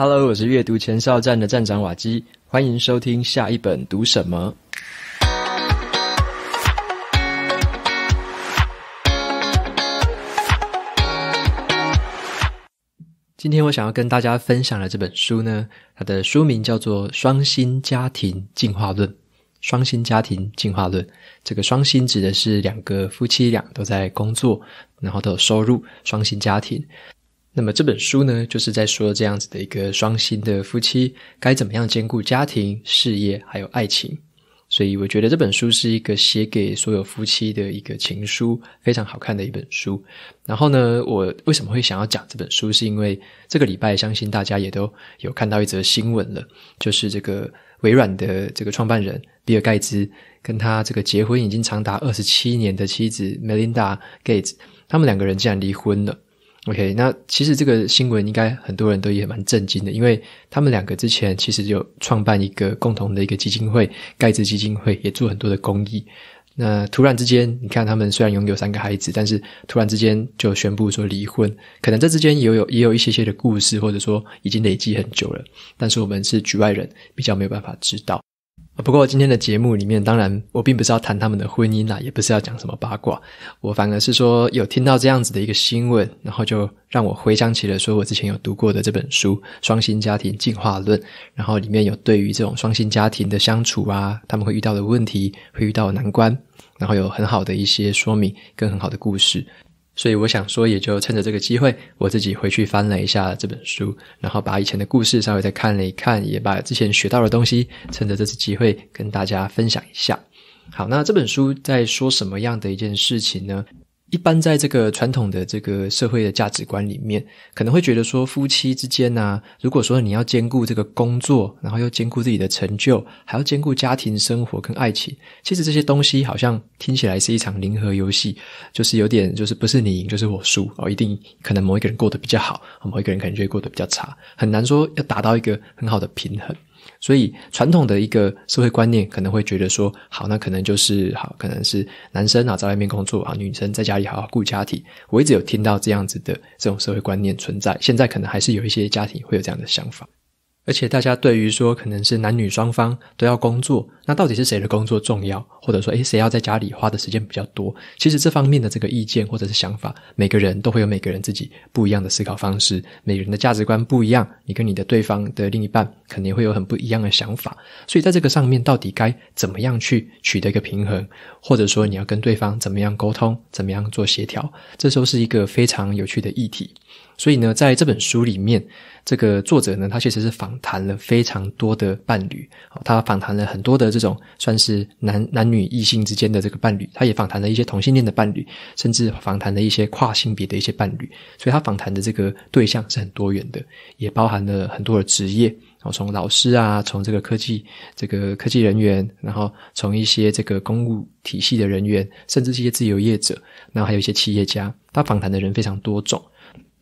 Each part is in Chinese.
Hello，我是阅读前哨站的站长瓦基，欢迎收听下一本读什么。今天我想要跟大家分享的这本书呢，它的书名叫做《双薪家庭进化论》。双薪家庭进化论，这个双薪指的是两个夫妻俩都在工作，然后都有收入，双薪家庭。那么这本书呢，就是在说这样子的一个双薪的夫妻该怎么样兼顾家庭、事业还有爱情。所以我觉得这本书是一个写给所有夫妻的一个情书，非常好看的一本书。然后呢，我为什么会想要讲这本书，是因为这个礼拜相信大家也都有看到一则新闻了，就是这个微软的这个创办人比尔盖茨跟他这个结婚已经长达二十七年的妻子梅琳达 e s 他们两个人竟然离婚了。OK，那其实这个新闻应该很多人都也蛮震惊的，因为他们两个之前其实就创办一个共同的一个基金会，盖茨基金会也做很多的公益。那突然之间，你看他们虽然拥有三个孩子，但是突然之间就宣布说离婚，可能这之间也有也有一些些的故事，或者说已经累积很久了，但是我们是局外人，比较没有办法知道。不过今天的节目里面，当然我并不是要谈他们的婚姻啦，也不是要讲什么八卦，我反而是说有听到这样子的一个新闻，然后就让我回想起了说我之前有读过的这本书《双星家庭进化论》，然后里面有对于这种双星家庭的相处啊，他们会遇到的问题，会遇到的难关，然后有很好的一些说明跟很好的故事。所以我想说，也就趁着这个机会，我自己回去翻了一下这本书，然后把以前的故事稍微再看了一看，也把之前学到的东西，趁着这次机会跟大家分享一下。好，那这本书在说什么样的一件事情呢？一般在这个传统的这个社会的价值观里面，可能会觉得说夫妻之间呢，如果说你要兼顾这个工作，然后又兼顾自己的成就，还要兼顾家庭生活跟爱情，其实这些东西好像听起来是一场零和游戏，就是有点就是不是你赢就是我输哦，一定可能某一个人过得比较好，某一个人可能就会过得比较差，很难说要达到一个很好的平衡。所以，传统的一个社会观念可能会觉得说，好，那可能就是好，可能是男生啊在外面工作啊，女生在家里好好顾家庭。我一直有听到这样子的这种社会观念存在，现在可能还是有一些家庭会有这样的想法。而且大家对于说，可能是男女双方都要工作，那到底是谁的工作重要，或者说，哎，谁要在家里花的时间比较多？其实这方面的这个意见或者是想法，每个人都会有每个人自己不一样的思考方式，每个人的价值观不一样，你跟你的对方的另一半肯定会有很不一样的想法。所以在这个上面，到底该怎么样去取得一个平衡，或者说你要跟对方怎么样沟通，怎么样做协调，这时候是一个非常有趣的议题。所以呢，在这本书里面，这个作者呢，他确实是访谈了非常多的伴侣。他访谈了很多的这种算是男男女异性之间的这个伴侣，他也访谈了一些同性恋的伴侣，甚至访谈了一些跨性别的一些伴侣。所以他访谈的这个对象是很多元的，也包含了很多的职业。然后从老师啊，从这个科技这个科技人员，然后从一些这个公务体系的人员，甚至是一些自由业者，然后还有一些企业家。他访谈的人非常多种。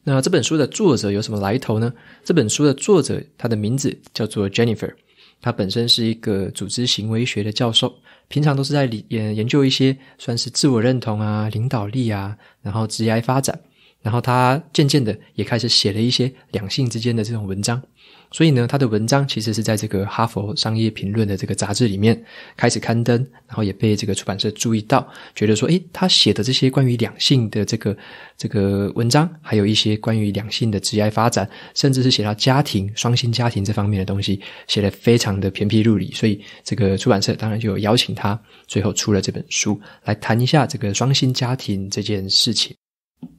那这本书的作者有什么来头呢？这本书的作者，他的名字叫做 Jennifer，他本身是一个组织行为学的教授，平常都是在研研究一些算是自我认同啊、领导力啊，然后职业发展，然后他渐渐的也开始写了一些两性之间的这种文章。所以呢，他的文章其实是在这个《哈佛商业评论》的这个杂志里面开始刊登，然后也被这个出版社注意到，觉得说，诶，他写的这些关于两性的这个这个文章，还有一些关于两性的职业发展，甚至是写到家庭双性家庭这方面的东西，写的非常的偏僻入理，所以这个出版社当然就有邀请他，最后出了这本书来谈一下这个双性家庭这件事情。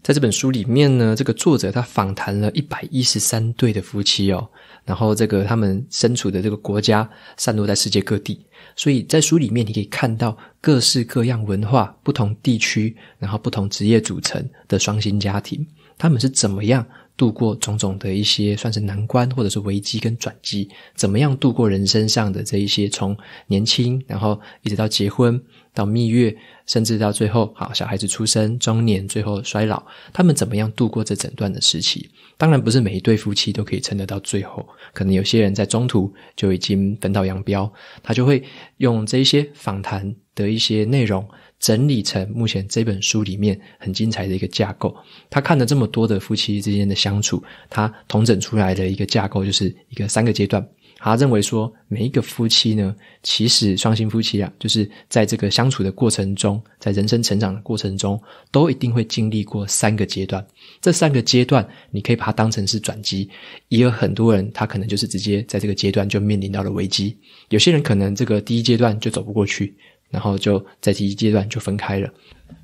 在这本书里面呢，这个作者他访谈了一百一十三对的夫妻哦，然后这个他们身处的这个国家散落在世界各地，所以在书里面你可以看到各式各样文化、不同地区，然后不同职业组成的双薪家庭，他们是怎么样度过种种的一些算是难关或者是危机跟转机，怎么样度过人生上的这一些从年轻，然后一直到结婚。到蜜月，甚至到最后，好小孩子出生，中年，最后衰老，他们怎么样度过这整段的时期？当然不是每一对夫妻都可以撑得到最后，可能有些人在中途就已经分道扬镳，他就会用这一些访谈的一些内容。整理成目前这本书里面很精彩的一个架构。他看了这么多的夫妻之间的相处，他统整出来的一个架构就是一个三个阶段。他认为说，每一个夫妻呢，其实双性夫妻啊，就是在这个相处的过程中，在人生成长的过程中，都一定会经历过三个阶段。这三个阶段，你可以把它当成是转机。也有很多人，他可能就是直接在这个阶段就面临到了危机。有些人可能这个第一阶段就走不过去。然后就在第一阶段就分开了。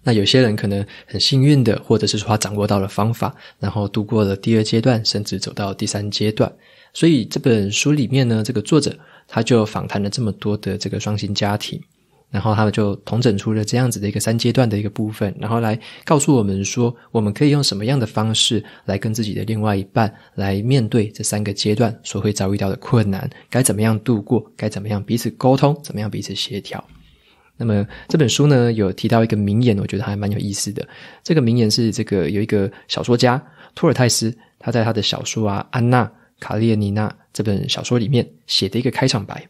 那有些人可能很幸运的，或者是说他掌握到了方法，然后度过了第二阶段，甚至走到第三阶段。所以这本书里面呢，这个作者他就访谈了这么多的这个双性家庭，然后他们就统整出了这样子的一个三阶段的一个部分，然后来告诉我们说，我们可以用什么样的方式来跟自己的另外一半来面对这三个阶段所会遭遇到的困难，该怎么样度过，该怎么样彼此沟通，怎么样彼此协调。那么这本书呢，有提到一个名言，我觉得还蛮有意思的。这个名言是这个有一个小说家托尔泰斯，他在他的小说啊《安娜·卡列尼娜》这本小说里面写的一个开场白。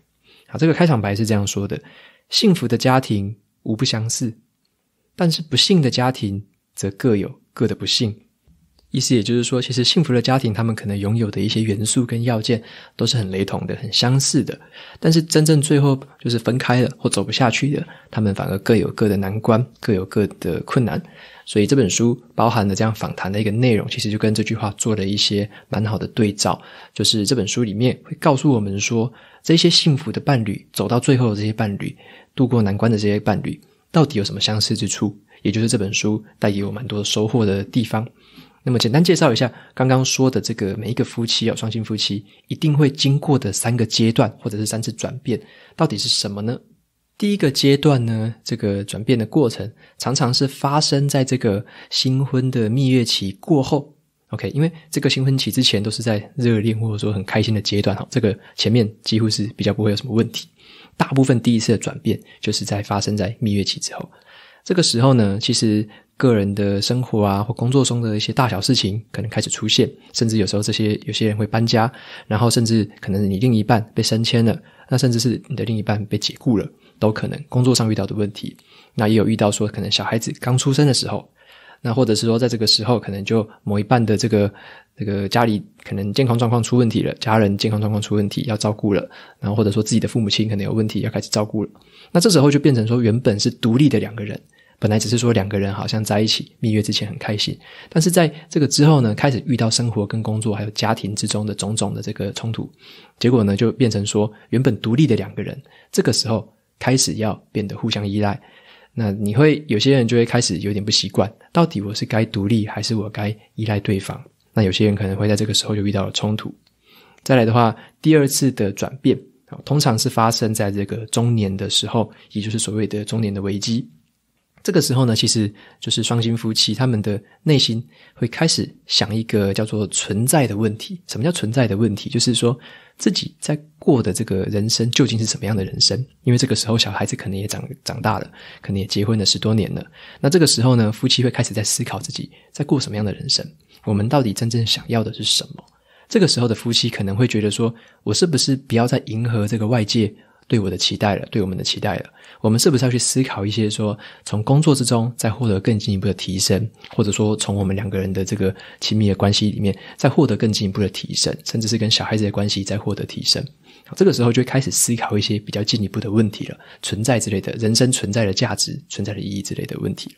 好，这个开场白是这样说的：“幸福的家庭无不相似，但是不幸的家庭则各有各的不幸。”意思也就是说，其实幸福的家庭，他们可能拥有的一些元素跟要件都是很雷同的、很相似的。但是真正最后就是分开了或走不下去的，他们反而各有各的难关，各有各的困难。所以这本书包含了这样访谈的一个内容，其实就跟这句话做了一些蛮好的对照。就是这本书里面会告诉我们说，这些幸福的伴侣走到最后，这些伴侣度过难关的这些伴侣，到底有什么相似之处？也就是这本书带给我蛮多收获的地方。那么简单介绍一下，刚刚说的这个每一个夫妻哦，双性夫妻一定会经过的三个阶段，或者是三次转变，到底是什么呢？第一个阶段呢，这个转变的过程常常是发生在这个新婚的蜜月期过后。OK，因为这个新婚期之前都是在热恋或者说很开心的阶段哈，这个前面几乎是比较不会有什么问题。大部分第一次的转变就是在发生在蜜月期之后，这个时候呢，其实。个人的生活啊，或工作中的一些大小事情，可能开始出现，甚至有时候这些有些人会搬家，然后甚至可能你另一半被升迁了，那甚至是你的另一半被解雇了，都可能工作上遇到的问题。那也有遇到说，可能小孩子刚出生的时候，那或者是说在这个时候，可能就某一半的这个这个家里可能健康状况出问题了，家人健康状况出问题要照顾了，然后或者说自己的父母亲可能有问题要开始照顾了，那这时候就变成说原本是独立的两个人。本来只是说两个人好像在一起蜜月之前很开心，但是在这个之后呢，开始遇到生活跟工作还有家庭之中的种种的这个冲突，结果呢就变成说原本独立的两个人，这个时候开始要变得互相依赖。那你会有些人就会开始有点不习惯，到底我是该独立还是我该依赖对方？那有些人可能会在这个时候就遇到了冲突。再来的话，第二次的转变通常是发生在这个中年的时候，也就是所谓的中年的危机。这个时候呢，其实就是双星夫妻他们的内心会开始想一个叫做存在的问题。什么叫存在的问题？就是说自己在过的这个人生究竟是什么样的人生？因为这个时候小孩子可能也长长大了，可能也结婚了十多年了。那这个时候呢，夫妻会开始在思考自己在过什么样的人生？我们到底真正想要的是什么？这个时候的夫妻可能会觉得说，我是不是不要再迎合这个外界？对我的期待了，对我们的期待了。我们是不是要去思考一些说，从工作之中再获得更进一步的提升，或者说从我们两个人的这个亲密的关系里面再获得更进一步的提升，甚至是跟小孩子的关系再获得提升？好，这个时候就会开始思考一些比较进一步的问题了，存在之类的人生存在的价值、存在的意义之类的问题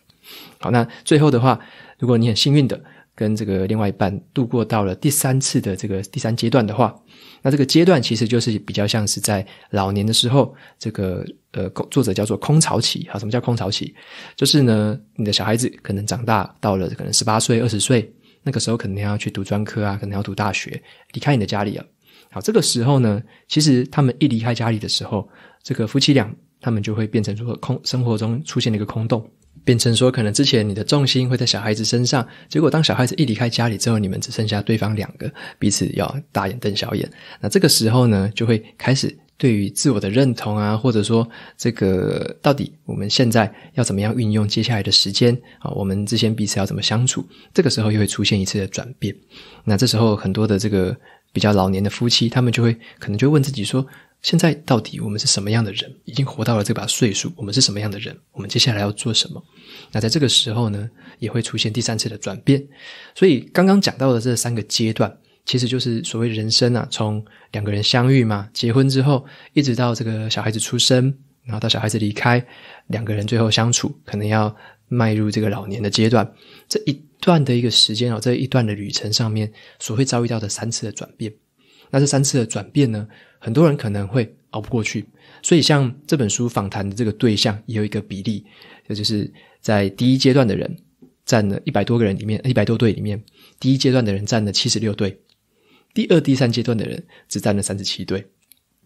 好，那最后的话，如果你很幸运的。跟这个另外一半度过到了第三次的这个第三阶段的话，那这个阶段其实就是比较像是在老年的时候，这个呃，作者叫做空巢期啊。什么叫空巢期？就是呢，你的小孩子可能长大到了可能十八岁、二十岁，那个时候可能要去读专科啊，可能要读大学，离开你的家里了。好，这个时候呢，其实他们一离开家里的时候，这个夫妻俩他们就会变成如何空生活中出现了一个空洞。变成说，可能之前你的重心会在小孩子身上，结果当小孩子一离开家里之后，你们只剩下对方两个，彼此要大眼瞪小眼。那这个时候呢，就会开始对于自我的认同啊，或者说这个到底我们现在要怎么样运用接下来的时间啊，我们之间彼此要怎么相处？这个时候又会出现一次的转变。那这时候很多的这个比较老年的夫妻，他们就会可能就问自己说。现在到底我们是什么样的人？已经活到了这把岁数，我们是什么样的人？我们接下来要做什么？那在这个时候呢，也会出现第三次的转变。所以刚刚讲到的这三个阶段，其实就是所谓人生啊，从两个人相遇嘛，结婚之后，一直到这个小孩子出生，然后到小孩子离开，两个人最后相处，可能要迈入这个老年的阶段。这一段的一个时间哦，这一段的旅程上面，所会遭遇到的三次的转变。那这三次的转变呢？很多人可能会熬不过去，所以像这本书访谈的这个对象也有一个比例，也就是在第一阶段的人占了一百多个人里面，一百多队里面，第一阶段的人占了七十六队，第二、第三阶段的人只占了三十七队，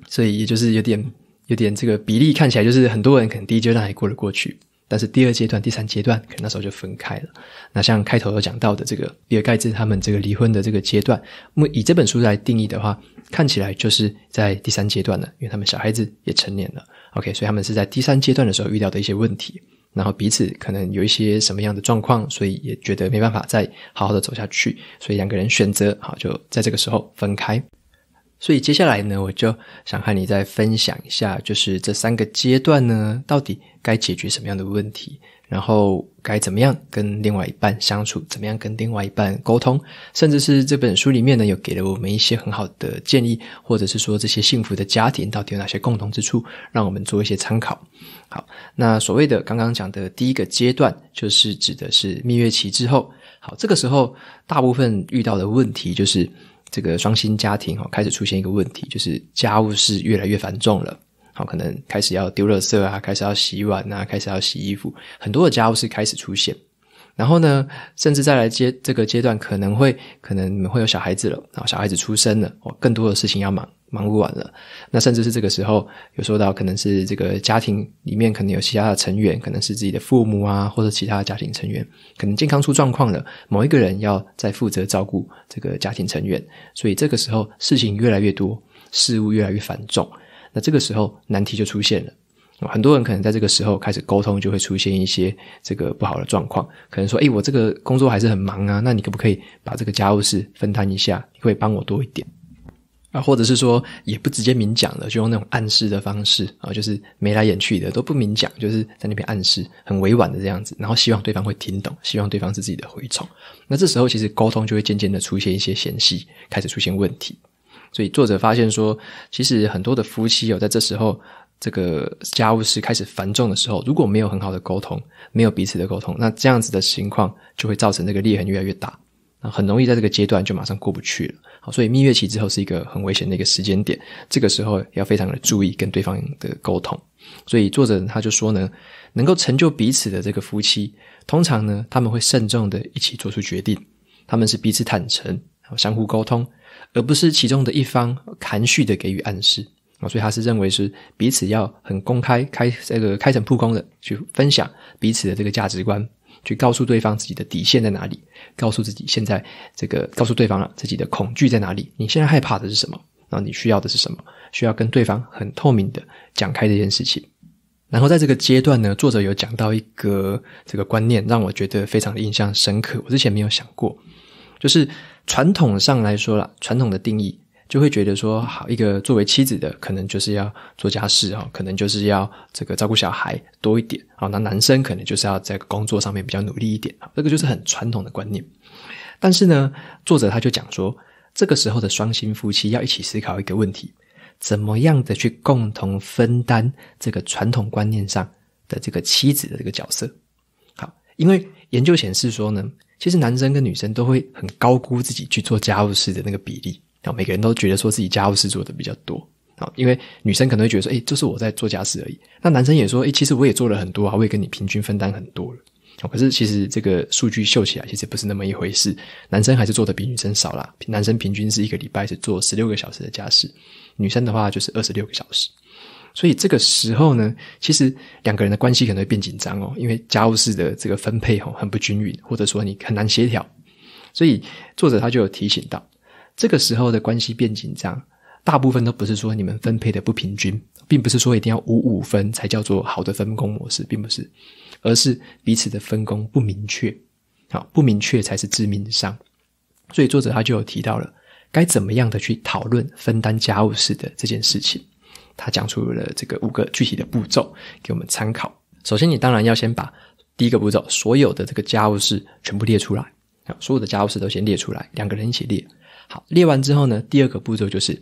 所以也就是有点有点这个比例看起来就是很多人可能第一阶段还过了过去。但是第二阶段、第三阶段，可能那时候就分开了。那像开头有讲到的这个比尔盖茨他们这个离婚的这个阶段，那么以这本书来定义的话，看起来就是在第三阶段了，因为他们小孩子也成年了。OK，所以他们是在第三阶段的时候遇到的一些问题，然后彼此可能有一些什么样的状况，所以也觉得没办法再好好的走下去，所以两个人选择好就在这个时候分开。所以接下来呢，我就想和你再分享一下，就是这三个阶段呢，到底该解决什么样的问题，然后该怎么样跟另外一半相处，怎么样跟另外一半沟通，甚至是这本书里面呢，有给了我们一些很好的建议，或者是说这些幸福的家庭到底有哪些共同之处，让我们做一些参考。好，那所谓的刚刚讲的第一个阶段，就是指的是蜜月期之后。好，这个时候大部分遇到的问题就是。这个双薪家庭哈，开始出现一个问题，就是家务事越来越繁重了。好，可能开始要丢垃圾啊，开始要洗碗啊，开始要洗衣服，很多的家务事开始出现。然后呢，甚至再来阶这个阶段，可能会可能你们会有小孩子了啊，小孩子出生了，哦，更多的事情要忙。忙不完了，那甚至是这个时候有说到，可能是这个家庭里面可能有其他的成员，可能是自己的父母啊，或者其他家庭成员，可能健康出状况了，某一个人要在负责照顾这个家庭成员，所以这个时候事情越来越多，事物越来越繁重，那这个时候难题就出现了，很多人可能在这个时候开始沟通，就会出现一些这个不好的状况，可能说，哎，我这个工作还是很忙啊，那你可不可以把这个家务事分摊一下，你会帮我多一点？啊，或者是说也不直接明讲了，就用那种暗示的方式啊，就是眉来眼去的，都不明讲，就是在那边暗示，很委婉的这样子，然后希望对方会听懂，希望对方是自己的蛔虫。那这时候其实沟通就会渐渐的出现一些嫌隙，开始出现问题。所以作者发现说，其实很多的夫妻有在这时候，这个家务事开始繁重的时候，如果没有很好的沟通，没有彼此的沟通，那这样子的情况就会造成这个裂痕越来越大。啊，很容易在这个阶段就马上过不去了。好，所以蜜月期之后是一个很危险的一个时间点，这个时候要非常的注意跟对方的沟通。所以作者他就说呢，能够成就彼此的这个夫妻，通常呢他们会慎重的一起做出决定，他们是彼此坦诚，相互沟通，而不是其中的一方含蓄的给予暗示。啊，所以他是认为是彼此要很公开、开这个开诚布公的去分享彼此的这个价值观。去告诉对方自己的底线在哪里，告诉自己现在这个告诉对方了自己的恐惧在哪里。你现在害怕的是什么？然后你需要的是什么？需要跟对方很透明的讲开这件事情。然后在这个阶段呢，作者有讲到一个这个观念，让我觉得非常的印象深刻。我之前没有想过，就是传统上来说了传统的定义。就会觉得说，好一个作为妻子的，可能就是要做家事哈，可能就是要这个照顾小孩多一点啊。那男生可能就是要在工作上面比较努力一点啊。这个就是很传统的观念。但是呢，作者他就讲说，这个时候的双薪夫妻要一起思考一个问题：怎么样的去共同分担这个传统观念上的这个妻子的这个角色？好，因为研究显示说呢，其实男生跟女生都会很高估自己去做家务事的那个比例。那每个人都觉得说自己家务事做的比较多啊，因为女生可能会觉得说，哎，就是我在做家事而已。那男生也说，哎，其实我也做了很多啊，我也跟你平均分担很多了。可是其实这个数据秀起来其实不是那么一回事，男生还是做的比女生少了。男生平均是一个礼拜是做十六个小时的家事，女生的话就是二十六个小时。所以这个时候呢，其实两个人的关系可能会变紧张哦，因为家务事的这个分配哦很不均匀，或者说你很难协调。所以作者他就有提醒到。这个时候的关系变紧张，大部分都不是说你们分配的不平均，并不是说一定要五五分才叫做好的分工模式，并不是，而是彼此的分工不明确，好不明确才是致命伤。所以作者他就有提到了该怎么样的去讨论分担家务事的这件事情，他讲出了这个五个具体的步骤给我们参考。首先，你当然要先把第一个步骤，所有的这个家务事全部列出来，啊，所有的家务事都先列出来，两个人一起列。好，列完之后呢，第二个步骤就是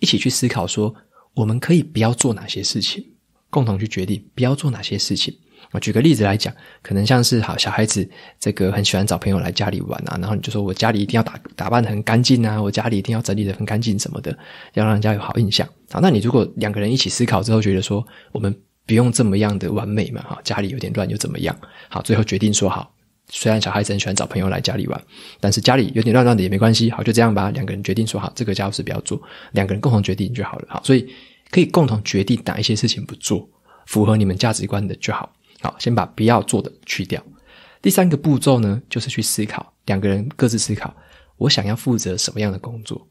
一起去思考，说我们可以不要做哪些事情，共同去决定不要做哪些事情。我举个例子来讲，可能像是好小孩子这个很喜欢找朋友来家里玩啊，然后你就说我家里一定要打打扮的很干净啊，我家里一定要整理的很干净什么的，要让人家有好印象好，那你如果两个人一起思考之后，觉得说我们不用这么样的完美嘛，好，家里有点乱又怎么样？好，最后决定说好。虽然小孩子很喜欢找朋友来家里玩，但是家里有点乱乱的也没关系。好，就这样吧。两个人决定说好，这个家务事不要做，两个人共同决定就好了。好，所以可以共同决定哪一些事情不做，符合你们价值观的就好。好，先把不要做的去掉。第三个步骤呢，就是去思考，两个人各自思考，我想要负责什么样的工作，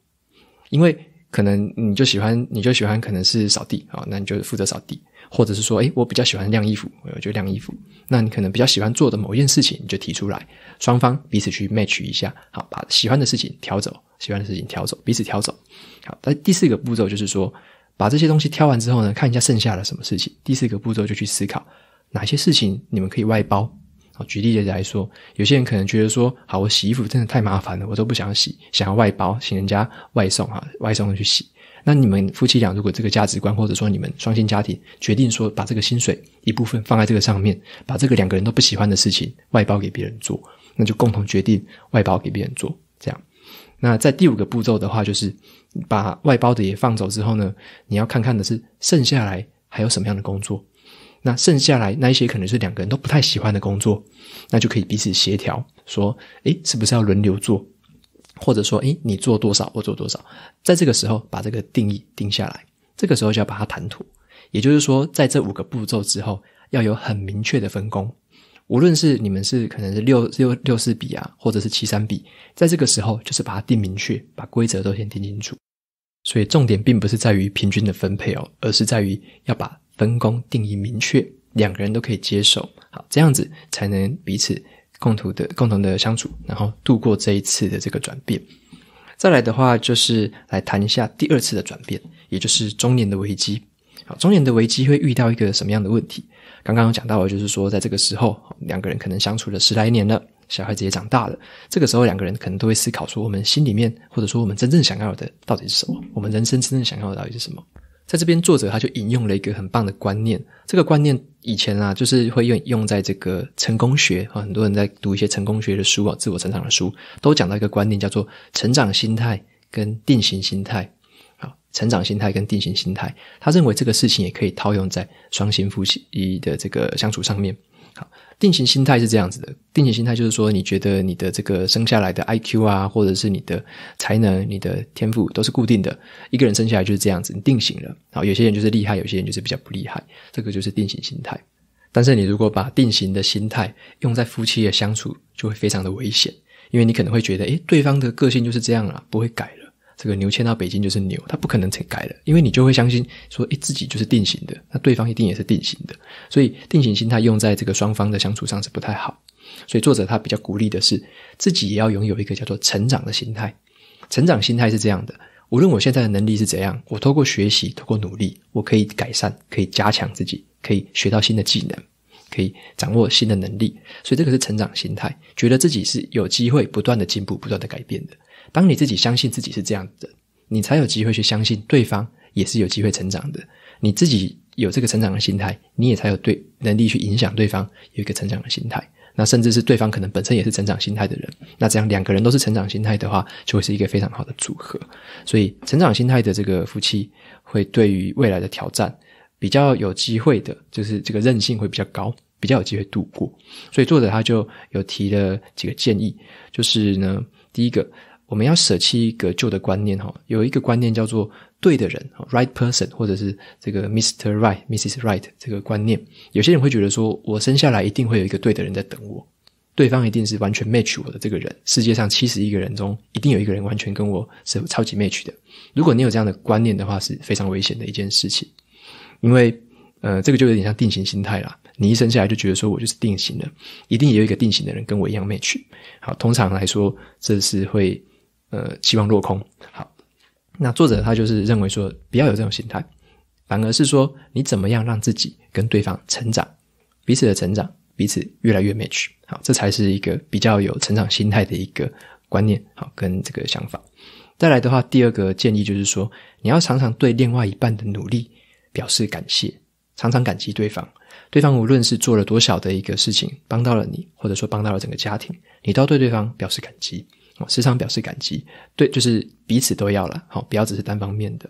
因为。可能你就喜欢，你就喜欢，可能是扫地啊，那你就负责扫地，或者是说，哎，我比较喜欢晾衣服，我就晾衣服。那你可能比较喜欢做的某一件事情，你就提出来，双方彼此去 match 一下，好，把喜欢的事情挑走，喜欢的事情挑走，彼此挑走。好，那第四个步骤就是说，把这些东西挑完之后呢，看一下剩下的什么事情。第四个步骤就去思考，哪些事情你们可以外包。举例子来说，有些人可能觉得说，好，我洗衣服真的太麻烦了，我都不想洗，想要外包，请人家外送哈，外送去洗。那你们夫妻俩如果这个价值观，或者说你们双薪家庭决定说，把这个薪水一部分放在这个上面，把这个两个人都不喜欢的事情外包给别人做，那就共同决定外包给别人做。这样，那在第五个步骤的话，就是把外包的也放走之后呢，你要看看的是剩下来还有什么样的工作。那剩下来那一些可能是两个人都不太喜欢的工作，那就可以彼此协调，说，诶，是不是要轮流做？或者说，诶，你做多少，我做多少？在这个时候把这个定义定下来，这个时候就要把它谈妥。也就是说，在这五个步骤之后，要有很明确的分工。无论是你们是可能是六六六四比啊，或者是七三比，在这个时候就是把它定明确，把规则都先定清楚。所以重点并不是在于平均的分配哦，而是在于要把。分工定义明确，两个人都可以接受。好，这样子才能彼此共同的、共同的相处，然后度过这一次的这个转变。再来的话，就是来谈一下第二次的转变，也就是中年的危机。好，中年的危机会遇到一个什么样的问题？刚刚讲到了，就是说在这个时候，两个人可能相处了十来年了，小孩子也长大了。这个时候，两个人可能都会思考出我们心里面，或者说我们真正想要的到底是什么？我们人生真正想要的到底是什么？在这边，作者他就引用了一个很棒的观念。这个观念以前啊，就是会用用在这个成功学啊，很多人在读一些成功学的书啊，自我成长的书，都讲到一个观念，叫做成长心态跟定型心态。啊，成长心态跟定型心态，他认为这个事情也可以套用在双性夫妻的这个相处上面。好。定型心态是这样子的，定型心态就是说，你觉得你的这个生下来的 IQ 啊，或者是你的才能、你的天赋都是固定的，一个人生下来就是这样子，你定型了。好，有些人就是厉害，有些人就是比较不厉害，这个就是定型心态。但是你如果把定型的心态用在夫妻的相处，就会非常的危险，因为你可能会觉得，诶，对方的个性就是这样啊，不会改。这个牛迁到北京就是牛，他不可能改的，因为你就会相信说，哎，自己就是定型的，那对方一定也是定型的，所以定型心态用在这个双方的相处上是不太好。所以作者他比较鼓励的是，自己也要拥有一个叫做成长的心态。成长心态是这样的：，无论我现在的能力是怎样，我透过学习、透过努力，我可以改善、可以加强自己、可以学到新的技能、可以掌握新的能力。所以这个是成长心态，觉得自己是有机会不断的进步、不断的改变的。当你自己相信自己是这样的，你才有机会去相信对方也是有机会成长的。你自己有这个成长的心态，你也才有对能力去影响对方有一个成长的心态。那甚至是对方可能本身也是成长心态的人，那这样两个人都是成长心态的话，就会是一个非常好的组合。所以，成长心态的这个夫妻会对于未来的挑战比较有机会的，就是这个韧性会比较高，比较有机会度过。所以，作者他就有提了几个建议，就是呢，第一个。我们要舍弃一个旧的观念哈，有一个观念叫做“对的人 ”（right person） 或者是这个 “Mr. Right”、“Mrs. Right” 这个观念。有些人会觉得说，我生下来一定会有一个对的人在等我，对方一定是完全 match 我的这个人。世界上七十一个人中，一定有一个人完全跟我是超级 match 的。如果你有这样的观念的话，是非常危险的一件事情，因为呃，这个就有点像定型心态啦。你一生下来就觉得说我就是定型的，一定有一个定型的人跟我一样 match。好，通常来说，这是会。呃，期望落空。好，那作者他就是认为说，不要有这种心态，反而是说，你怎么样让自己跟对方成长，彼此的成长，彼此越来越 match。好，这才是一个比较有成长心态的一个观念，好，跟这个想法。再来的话，第二个建议就是说，你要常常对另外一半的努力表示感谢，常常感激对方。对方无论是做了多小的一个事情，帮到了你，或者说帮到了整个家庭，你都要对对方表示感激。时常表示感激，对，就是彼此都要了，好，不要只是单方面的。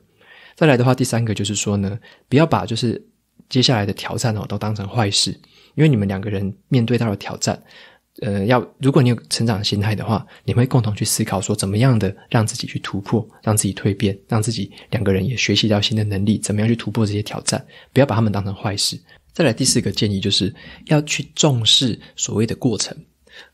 再来的话，第三个就是说呢，不要把就是接下来的挑战哦都当成坏事，因为你们两个人面对到了挑战，呃，要如果你有成长心态的话，你会共同去思考说，怎么样的让自己去突破，让自己蜕变，让自己两个人也学习到新的能力，怎么样去突破这些挑战，不要把他们当成坏事。再来第四个建议就是要去重视所谓的过程。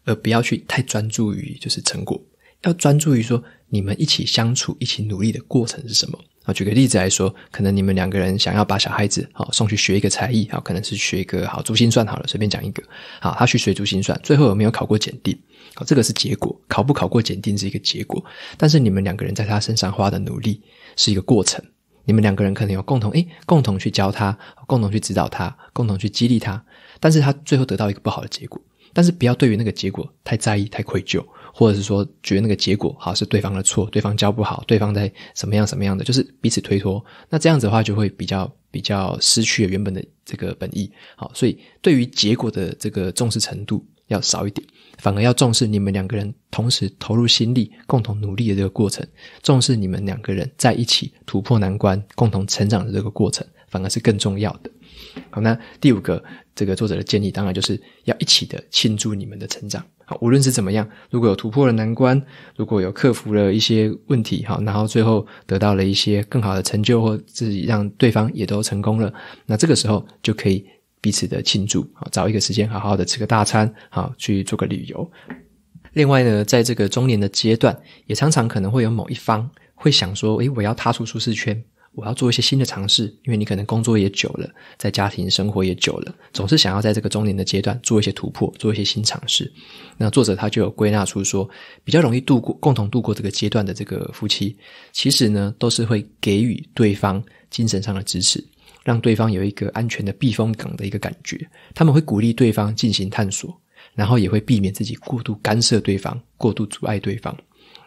而不要去太专注于就是成果，要专注于说你们一起相处、一起努力的过程是什么啊？举个例子来说，可能你们两个人想要把小孩子好送去学一个才艺好可能是学一个好珠心算好了，随便讲一个好，他去学珠心算，最后有没有考过检定？好，这个是结果，考不考过检定是一个结果，但是你们两个人在他身上花的努力是一个过程，你们两个人可能有共同哎，共同去教他，共同去指导他，共同去激励他，但是他最后得到一个不好的结果。但是不要对于那个结果太在意、太愧疚，或者是说觉得那个结果好是对方的错，对方教不好，对方在什么样什么样的，就是彼此推脱。那这样子的话，就会比较比较失去了原本的这个本意。好，所以对于结果的这个重视程度要少一点，反而要重视你们两个人同时投入心力、共同努力的这个过程，重视你们两个人在一起突破难关、共同成长的这个过程，反而是更重要的。好，那第五个这个作者的建议，当然就是要一起的庆祝你们的成长。好，无论是怎么样，如果有突破了难关，如果有克服了一些问题，好，然后最后得到了一些更好的成就，或自己让对方也都成功了，那这个时候就可以彼此的庆祝。好，找一个时间好好的吃个大餐，好去做个旅游。另外呢，在这个中年的阶段，也常常可能会有某一方会想说，诶，我要踏出舒适圈。我要做一些新的尝试，因为你可能工作也久了，在家庭生活也久了，总是想要在这个中年的阶段做一些突破，做一些新尝试。那作者他就有归纳出说，比较容易度过共同度过这个阶段的这个夫妻，其实呢都是会给予对方精神上的支持，让对方有一个安全的避风港的一个感觉。他们会鼓励对方进行探索，然后也会避免自己过度干涉对方，过度阻碍对方。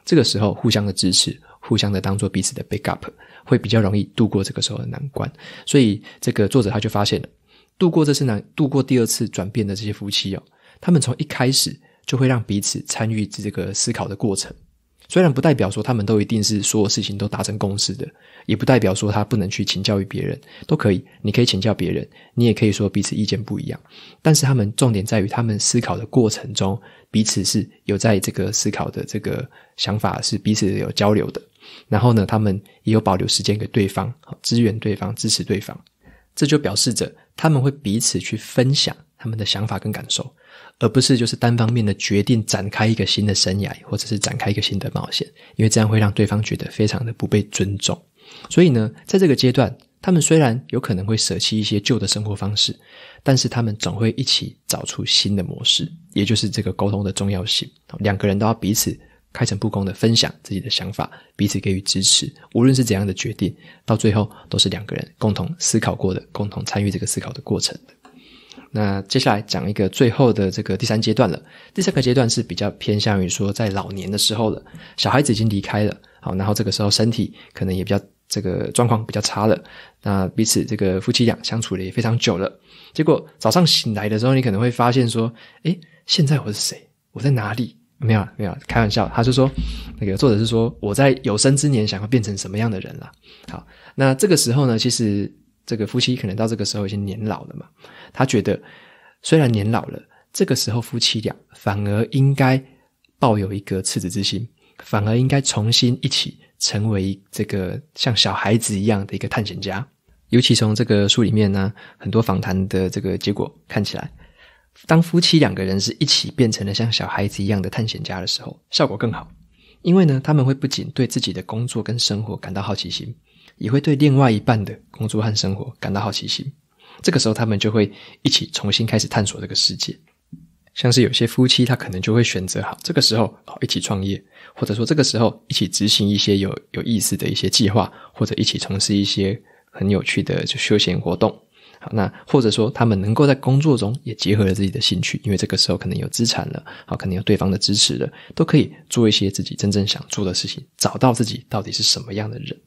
这个时候互相的支持。互相的当做彼此的 backup，会比较容易度过这个时候的难关。所以，这个作者他就发现了，度过这次难、度过第二次转变的这些夫妻哦，他们从一开始就会让彼此参与这个思考的过程。虽然不代表说他们都一定是所有事情都达成共识的，也不代表说他不能去请教于别人，都可以。你可以请教别人，你也可以说彼此意见不一样。但是，他们重点在于，他们思考的过程中，彼此是有在这个思考的这个想法是彼此有交流的。然后呢，他们也有保留时间给对方，好支援对方，支持对方。这就表示着他们会彼此去分享他们的想法跟感受，而不是就是单方面的决定展开一个新的生涯，或者是展开一个新的冒险。因为这样会让对方觉得非常的不被尊重。所以呢，在这个阶段，他们虽然有可能会舍弃一些旧的生活方式，但是他们总会一起找出新的模式，也就是这个沟通的重要性。两个人都要彼此。开诚布公的分享自己的想法，彼此给予支持。无论是怎样的决定，到最后都是两个人共同思考过的，共同参与这个思考的过程的。那接下来讲一个最后的这个第三阶段了。第三个阶段是比较偏向于说在老年的时候了，小孩子已经离开了，好，然后这个时候身体可能也比较这个状况比较差了。那彼此这个夫妻俩相处的也非常久了，结果早上醒来的时候，你可能会发现说，哎，现在我是谁？我在哪里？没有没有开玩笑，他是说那个作者是说我在有生之年想要变成什么样的人了。好，那这个时候呢，其实这个夫妻可能到这个时候已经年老了嘛。他觉得虽然年老了，这个时候夫妻俩反而应该抱有一个赤子之心，反而应该重新一起成为这个像小孩子一样的一个探险家。尤其从这个书里面呢，很多访谈的这个结果看起来。当夫妻两个人是一起变成了像小孩子一样的探险家的时候，效果更好。因为呢，他们会不仅对自己的工作跟生活感到好奇心，也会对另外一半的工作和生活感到好奇心。这个时候，他们就会一起重新开始探索这个世界。像是有些夫妻，他可能就会选择好这个时候好一起创业，或者说这个时候一起执行一些有有意思的一些计划，或者一起从事一些很有趣的就休闲活动。好，那或者说他们能够在工作中也结合了自己的兴趣，因为这个时候可能有资产了，好，可能有对方的支持了，都可以做一些自己真正想做的事情，找到自己到底是什么样的人。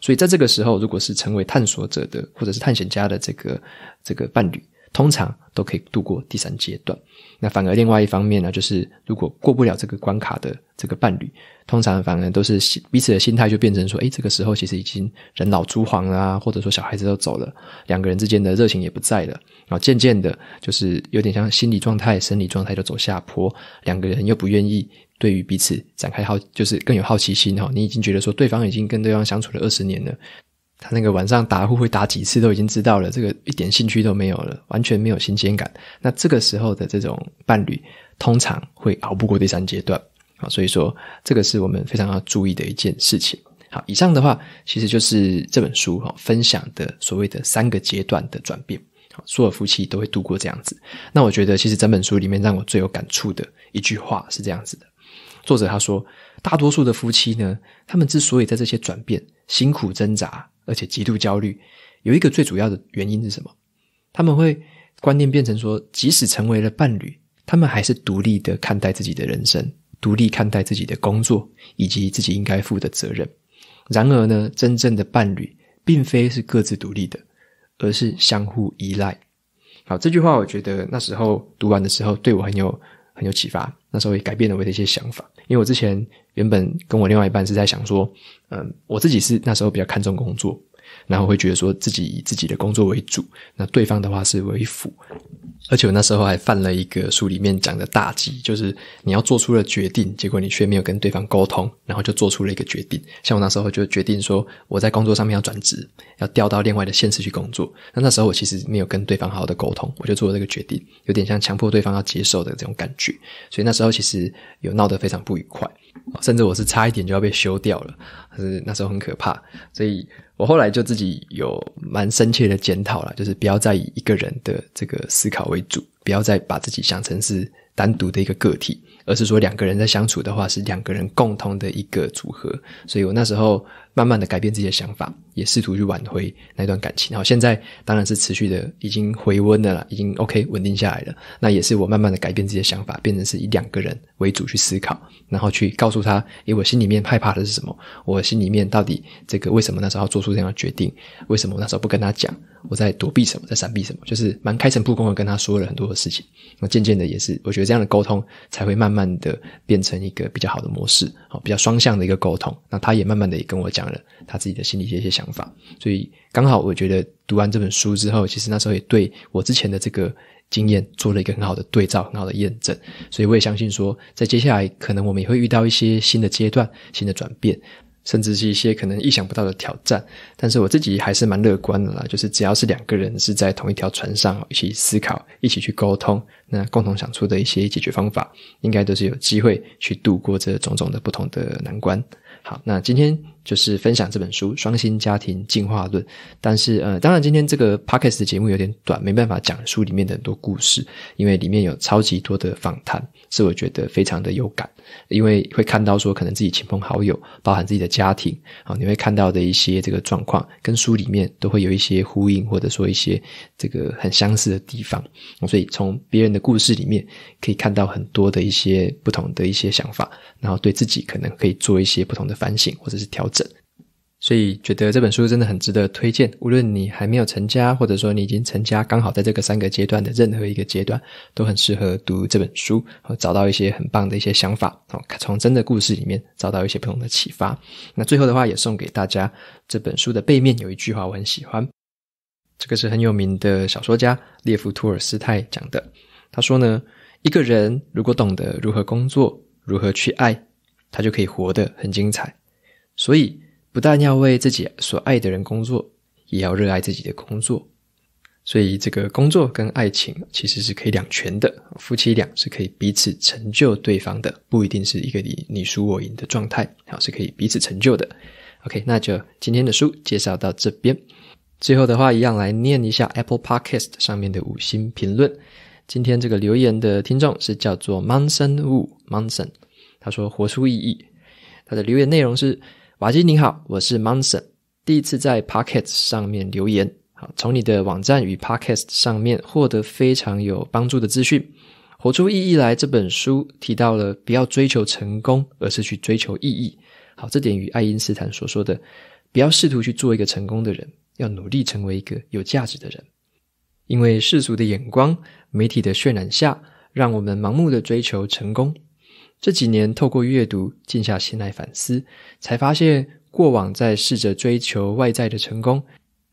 所以在这个时候，如果是成为探索者的或者是探险家的这个这个伴侣。通常都可以度过第三阶段，那反而另外一方面呢，就是如果过不了这个关卡的这个伴侣，通常反而都是彼此的心态就变成说，哎，这个时候其实已经人老珠黄啦，或者说小孩子都走了，两个人之间的热情也不在了，然后渐渐的，就是有点像心理状态、生理状态就走下坡，两个人又不愿意对于彼此展开好，就是更有好奇心哦，你已经觉得说对方已经跟对方相处了二十年了。他那个晚上打呼会打几次都已经知道了，这个一点兴趣都没有了，完全没有新鲜感。那这个时候的这种伴侣，通常会熬不过第三阶段啊。所以说，这个是我们非常要注意的一件事情。好，以上的话其实就是这本书哈分享的所谓的三个阶段的转变，所有夫妻都会度过这样子。那我觉得，其实整本书里面让我最有感触的一句话是这样子的：作者他说，大多数的夫妻呢，他们之所以在这些转变辛苦挣扎。而且极度焦虑，有一个最主要的原因是什么？他们会观念变成说，即使成为了伴侣，他们还是独立的看待自己的人生，独立看待自己的工作以及自己应该负的责任。然而呢，真正的伴侣并非是各自独立的，而是相互依赖。好，这句话我觉得那时候读完的时候，对我很有很有启发，那时候也改变了我的一些想法。因为我之前原本跟我另外一半是在想说，嗯，我自己是那时候比较看重工作，然后会觉得说自己以自己的工作为主，那对方的话是为辅。而且我那时候还犯了一个书里面讲的大忌，就是你要做出了决定，结果你却没有跟对方沟通，然后就做出了一个决定。像我那时候就决定说，我在工作上面要转职，要调到另外的县市去工作。那那时候我其实没有跟对方好好的沟通，我就做了这个决定，有点像强迫对方要接受的这种感觉。所以那时候其实有闹得非常不愉快。甚至我是差一点就要被修掉了，是那时候很可怕，所以我后来就自己有蛮深切的检讨了，就是不要再以一个人的这个思考为主，不要再把自己想成是。单独的一个个体，而是说两个人在相处的话，是两个人共同的一个组合。所以我那时候慢慢的改变自己的想法，也试图去挽回那段感情。然后现在当然是持续的已经回温了，已经 OK 稳定下来了。那也是我慢慢的改变自己的想法，变成是以两个人为主去思考，然后去告诉他，诶，我心里面害怕的是什么，我心里面到底这个为什么那时候做出这样的决定，为什么我那时候不跟他讲，我在躲避什么，在闪避什么，就是蛮开诚布公的跟他说了很多的事情。那渐渐的也是，我觉得。这样的沟通才会慢慢的变成一个比较好的模式，好比较双向的一个沟通。那他也慢慢的也跟我讲了他自己的心里一些想法。所以刚好我觉得读完这本书之后，其实那时候也对我之前的这个经验做了一个很好的对照、很好的验证。所以我也相信说，在接下来可能我们也会遇到一些新的阶段、新的转变。甚至是一些可能意想不到的挑战，但是我自己还是蛮乐观的啦。就是只要是两个人是在同一条船上，一起思考，一起去沟通，那共同想出的一些解决方法，应该都是有机会去度过这种种的不同的难关。好，那今天。就是分享这本书《双薪家庭进化论》，但是呃，当然今天这个 podcast 的节目有点短，没办法讲书里面的很多故事，因为里面有超级多的访谈，是我觉得非常的有感，因为会看到说可能自己亲朋好友，包含自己的家庭啊，你会看到的一些这个状况，跟书里面都会有一些呼应，或者说一些这个很相似的地方，所以从别人的故事里面可以看到很多的一些不同的一些想法，然后对自己可能可以做一些不同的反省或者是调整。所以觉得这本书真的很值得推荐。无论你还没有成家，或者说你已经成家，刚好在这个三个阶段的任何一个阶段，都很适合读这本书，找到一些很棒的一些想法，从真的故事里面找到一些不同的启发。那最后的话，也送给大家这本书的背面有一句话，我很喜欢。这个是很有名的小说家列夫·托尔斯泰讲的。他说呢，一个人如果懂得如何工作，如何去爱，他就可以活得很精彩。所以不但要为自己所爱的人工作，也要热爱自己的工作。所以这个工作跟爱情其实是可以两全的，夫妻俩是可以彼此成就对方的，不一定是一个你你输我赢的状态，好是可以彼此成就的。OK，那就今天的书介绍到这边。最后的话，一样来念一下 Apple Podcast 上面的五星评论。今天这个留言的听众是叫做 Manson Wu Manson，他说：“活出意义。”他的留言内容是。瓦基，你好，我是 Manson，第一次在 Podcast 上面留言，好，从你的网站与 Podcast 上面获得非常有帮助的资讯，《活出意义来》这本书提到了不要追求成功，而是去追求意义。好，这点与爱因斯坦所说的“不要试图去做一个成功的人，要努力成为一个有价值的人”，因为世俗的眼光、媒体的渲染下，让我们盲目的追求成功。这几年透过阅读，静下心来反思，才发现过往在试着追求外在的成功，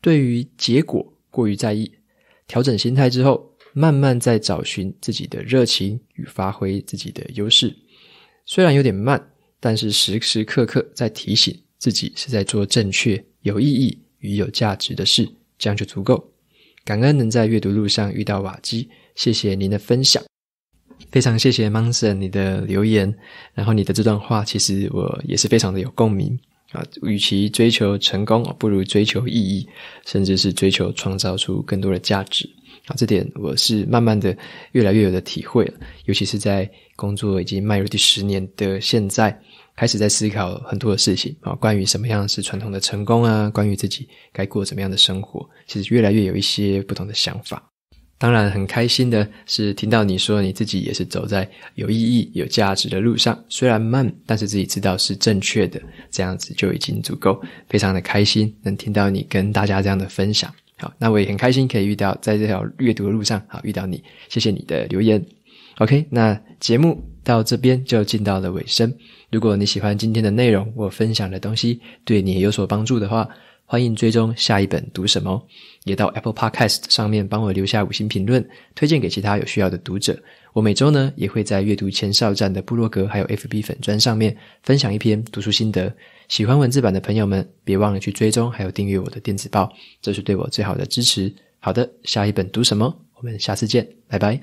对于结果过于在意。调整心态之后，慢慢在找寻自己的热情与发挥自己的优势。虽然有点慢，但是时时刻刻在提醒自己是在做正确、有意义与有价值的事，这样就足够。感恩能在阅读路上遇到瓦基，谢谢您的分享。非常谢谢 m o n s o n 你的留言，然后你的这段话，其实我也是非常的有共鸣啊。与其追求成功，不如追求意义，甚至是追求创造出更多的价值啊。这点我是慢慢的越来越有的体会了，尤其是在工作已经迈入第十年的现在，开始在思考很多的事情啊。关于什么样是传统的成功啊？关于自己该过怎么样的生活，其实越来越有一些不同的想法。当然很开心的是，听到你说你自己也是走在有意义、有价值的路上，虽然慢，但是自己知道是正确的，这样子就已经足够，非常的开心，能听到你跟大家这样的分享。好，那我也很开心可以遇到在这条阅读的路上，好遇到你，谢谢你的留言。OK，那节目到这边就进到了尾声。如果你喜欢今天的内容，我分享的东西对你有所帮助的话，欢迎追踪下一本读什么也到 Apple Podcast 上面帮我留下五星评论，推荐给其他有需要的读者。我每周呢也会在阅读前哨站的部落格还有 FB 粉砖上面分享一篇读书心得。喜欢文字版的朋友们，别忘了去追踪还有订阅我的电子报，这是对我最好的支持。好的，下一本读什么？我们下次见，拜拜。